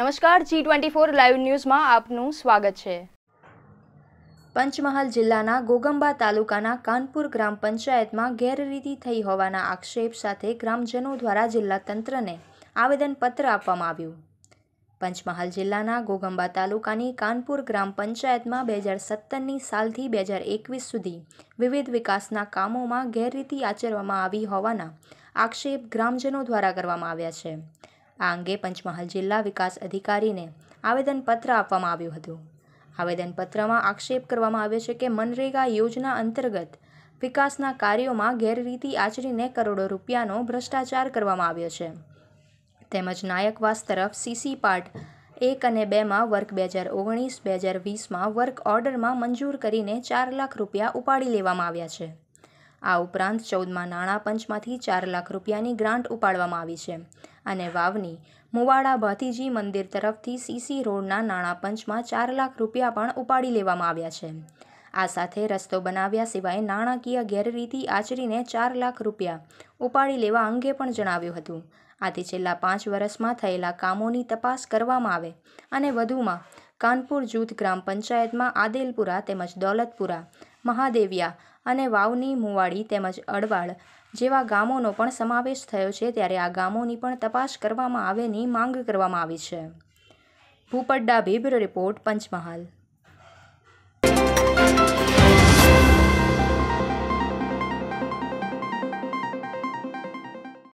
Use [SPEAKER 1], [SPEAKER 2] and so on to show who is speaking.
[SPEAKER 1] નમસ્કાર G twenty four live ન્યૂઝમાં આપનું સ્વાગત છે પંચમહાલ જિલ્લાના ગોગંબા તાલુકાના કાનપુર ગ્રામ પંચાયતમાં ગેરરીતિ થઈ હોવાના આક્ષેપ સાથે ગ્રામજનો દ્વારા જિલ્લા તંત્રને આવેદનપત્ર આપવામાં આવ્યું પંચમહાલ જિલ્લાના ગોગંબા તાલુકાની કાનપુર ગ્રામ પંચાયતમાં બે હજાર સત્તરની સાલથી બે હજાર એકવીસ સુધી વિવિધ વિકાસના કામોમાં ગેરરીતિ આચરવામાં આવી હોવાના આક્ષેપ ગ્રામજનો દ્વારા કરવામાં આવ્યા છે આ અંગે પંચમહાલ જિલ્લા વિકાસ અધિકારીને આવેદનપત્ર આપવામાં આવ્યું હતું આવેદનપત્રમાં આક્ષેપ કરવામાં આવ્યો છે કે મનરેગા યોજના અંતર્ગત વિકાસના કાર્યોમાં ગેરરીતિ આચરીને કરોડો રૂપિયાનો ભ્રષ્ટાચાર કરવામાં આવ્યો છે તેમજ નાયકવાસ તરફ સીસી પાર્ટ એક અને બેમાં વર્ક બે હજાર ઓગણીસ બે હજાર વીસમાં વર્ક ઓર્ડરમાં મંજૂર કરીને ચાર લાખ રૂપિયા ઉપાડી લેવામાં આવ્યા છે આ ઉપરાંત ચૌદમાં નાણાં પંચમાંથી ચાર લાખ રૂપિયાની ગ્રાન્ટ ઉપાડવામાં આવી છે અને વાવની મુવાડા ભાતીજી મંદિર તરફથી સીસી રોડના નાણાં પંચમાં ચાર લાખ રૂપિયા પણ ઉપાડી લેવામાં આવ્યા છે આ સાથે રસ્તો બનાવ્યા સિવાય નાણાકીય ગેરરીતિ આચરીને ચાર લાખ રૂપિયા ઉપાડી લેવા અંગે પણ જણાવ્યું હતું આથી છેલ્લા પાંચ વર્ષમાં થયેલા કામોની તપાસ કરવામાં આવે અને વધુમાં કાનપુર જૂથ ગ્રામ પંચાયતમાં આદેલપુરા તેમજ દોલતપુરા મહાદેવિયા અને વાવની મુવાડી તેમજ અડવાળ જેવા ગામોનો પણ સમાવેશ થયો છે ત્યારે આ ગામોની પણ તપાસ કરવામાં આવેની માંગ કરવામાં આવી છે ભૂપડ્ડા ભીબ્ર રિપોર્ટ પંચમહાલ